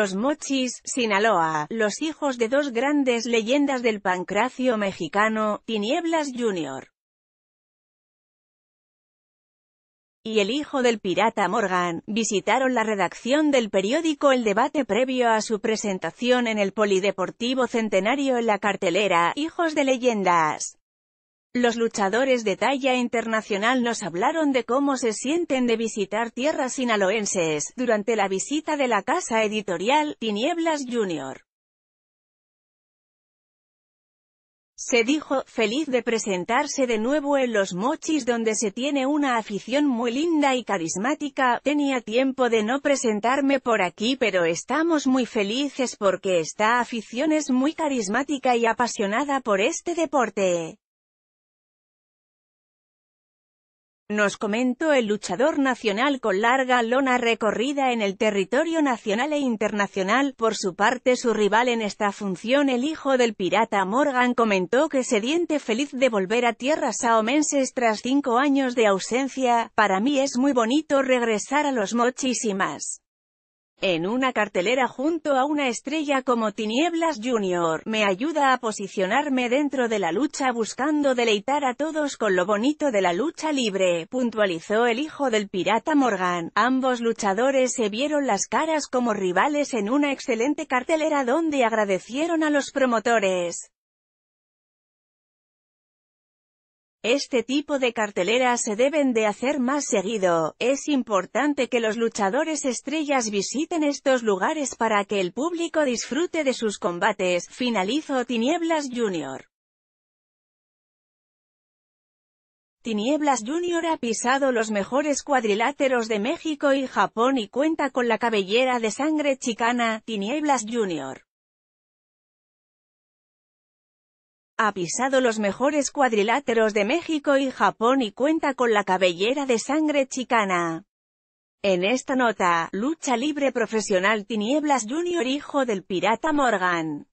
Los Mochis, Sinaloa, los hijos de dos grandes leyendas del pancracio mexicano, Tinieblas Jr. y el hijo del pirata Morgan, visitaron la redacción del periódico El Debate previo a su presentación en el Polideportivo Centenario en la cartelera Hijos de Leyendas. Los luchadores de talla internacional nos hablaron de cómo se sienten de visitar tierras sinaloenses, durante la visita de la casa editorial, Tinieblas Jr. Se dijo, feliz de presentarse de nuevo en Los Mochis donde se tiene una afición muy linda y carismática, tenía tiempo de no presentarme por aquí pero estamos muy felices porque esta afición es muy carismática y apasionada por este deporte. Nos comentó el luchador nacional con larga lona recorrida en el territorio nacional e internacional. Por su parte su rival en esta función el hijo del pirata Morgan comentó que se diente feliz de volver a tierras saomenses tras cinco años de ausencia. Para mí es muy bonito regresar a los mochis en una cartelera junto a una estrella como Tinieblas Jr., me ayuda a posicionarme dentro de la lucha buscando deleitar a todos con lo bonito de la lucha libre, puntualizó el hijo del pirata Morgan. Ambos luchadores se vieron las caras como rivales en una excelente cartelera donde agradecieron a los promotores. Este tipo de carteleras se deben de hacer más seguido, es importante que los luchadores estrellas visiten estos lugares para que el público disfrute de sus combates, finalizó Tinieblas Jr. Tinieblas Jr. ha pisado los mejores cuadriláteros de México y Japón y cuenta con la cabellera de sangre chicana, Tinieblas Jr. Ha pisado los mejores cuadriláteros de México y Japón y cuenta con la cabellera de sangre chicana. En esta nota, lucha libre profesional Tinieblas Jr. hijo del pirata Morgan.